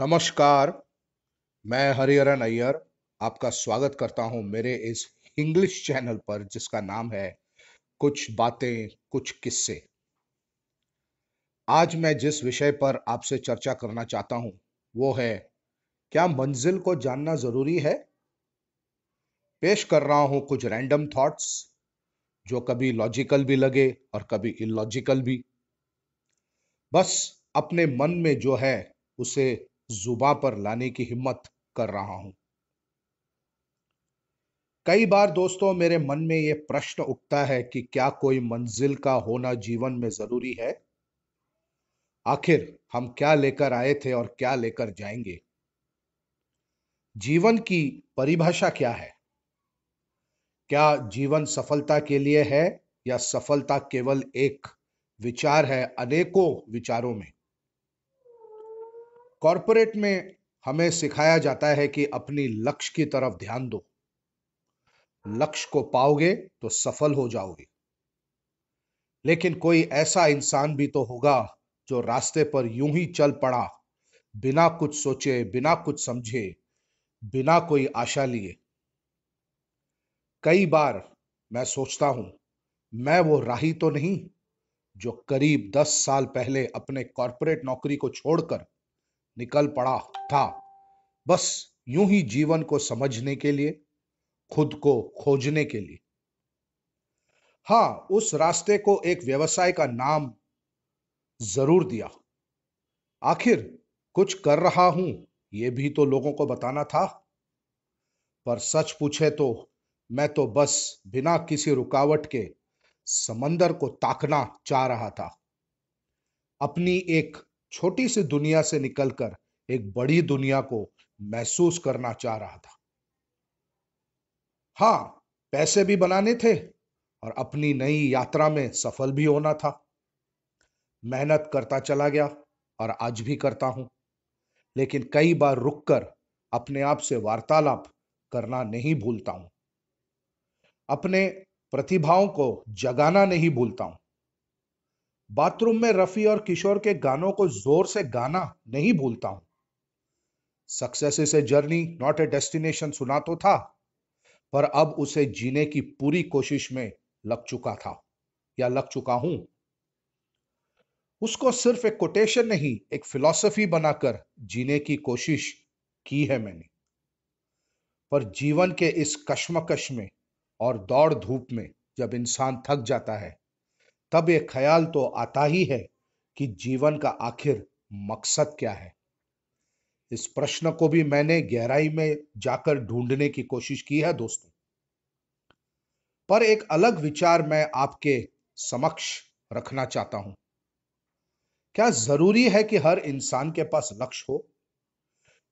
नमस्कार मैं हरिहरन अय्यर आपका स्वागत करता हूं मेरे इस इंग्लिश चैनल पर जिसका नाम है कुछ बातें कुछ किस्से आज मैं जिस विषय पर आपसे चर्चा करना चाहता हूं वो है क्या मंजिल को जानना जरूरी है पेश कर रहा हूं कुछ रैंडम थॉट्स जो कभी लॉजिकल भी लगे और कभी इलॉजिकल भी बस अपने मन में जो है उसे जुबा पर लाने की हिम्मत कर रहा हूं कई बार दोस्तों मेरे मन में यह प्रश्न उठता है कि क्या कोई मंजिल का होना जीवन में जरूरी है आखिर हम क्या लेकर आए थे और क्या लेकर जाएंगे जीवन की परिभाषा क्या है क्या जीवन सफलता के लिए है या सफलता केवल एक विचार है अनेकों विचारों में कॉरपोरेट में हमें सिखाया जाता है कि अपनी लक्ष्य की तरफ ध्यान दो लक्ष्य को पाओगे तो सफल हो जाओगे लेकिन कोई ऐसा इंसान भी तो होगा जो रास्ते पर यूं ही चल पड़ा बिना कुछ सोचे बिना कुछ समझे बिना कोई आशा लिए कई बार मैं सोचता हूं मैं वो राही तो नहीं जो करीब दस साल पहले अपने कॉरपोरेट नौकरी को छोड़कर निकल पड़ा था बस यूं ही जीवन को समझने के लिए खुद को खोजने के लिए हाँ उस रास्ते को एक व्यवसाय का नाम जरूर दिया आखिर कुछ कर रहा हूं यह भी तो लोगों को बताना था पर सच पूछे तो मैं तो बस बिना किसी रुकावट के समंदर को ताकना चाह रहा था अपनी एक छोटी सी दुनिया से निकलकर एक बड़ी दुनिया को महसूस करना चाह रहा था हाँ पैसे भी बनाने थे और अपनी नई यात्रा में सफल भी होना था मेहनत करता चला गया और आज भी करता हूं लेकिन कई बार रुककर अपने आप से वार्तालाप करना नहीं भूलता हूं अपने प्रतिभाओं को जगाना नहीं भूलता हूं बाथरूम में रफी और किशोर के गानों को जोर से गाना नहीं भूलता हूं success is a journey not a destination सुना तो था पर अब उसे जीने की पूरी कोशिश में लग चुका था या लग चुका हूं उसको सिर्फ एक कोटेशन नहीं एक फिलॉसफी बनाकर जीने की कोशिश की है मैंने पर जीवन के इस कश्मकश में और दौड़ धूप में जब इंसान थक जाता है तब ये ख्याल तो आता ही है कि जीवन का आखिर मकसद क्या है इस प्रश्न को भी मैंने गहराई में जाकर ढूंढने की कोशिश की है दोस्तों पर एक अलग विचार मैं आपके समक्ष रखना चाहता हूं क्या जरूरी है कि हर इंसान के पास लक्ष्य हो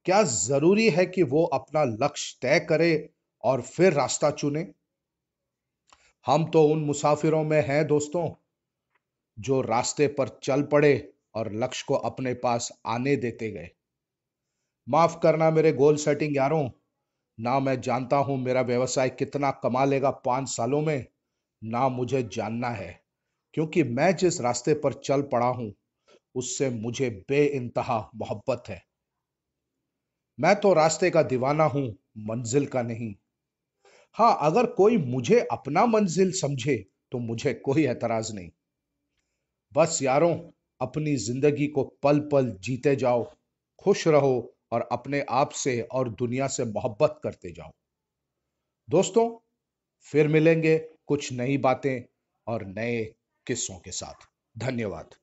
क्या जरूरी है कि वो अपना लक्ष्य तय करे और फिर रास्ता चुने हम तो उन मुसाफिरों में हैं दोस्तों जो रास्ते पर चल पड़े और लक्ष्य को अपने पास आने देते गए माफ करना मेरे गोल सेटिंग यारों ना मैं जानता हूं मेरा व्यवसाय कितना कमा लेगा पांच सालों में ना मुझे जानना है क्योंकि मैं जिस रास्ते पर चल पड़ा हूं उससे मुझे बे इंतहा मोहब्बत है मैं तो रास्ते का दीवाना हूं मंजिल का नहीं हाँ अगर कोई मुझे अपना मंजिल समझे तो मुझे कोई एतराज नहीं बस यारों अपनी जिंदगी को पल पल जीते जाओ खुश रहो और अपने आप से और दुनिया से मोहब्बत करते जाओ दोस्तों फिर मिलेंगे कुछ नई बातें और नए किस्सों के साथ धन्यवाद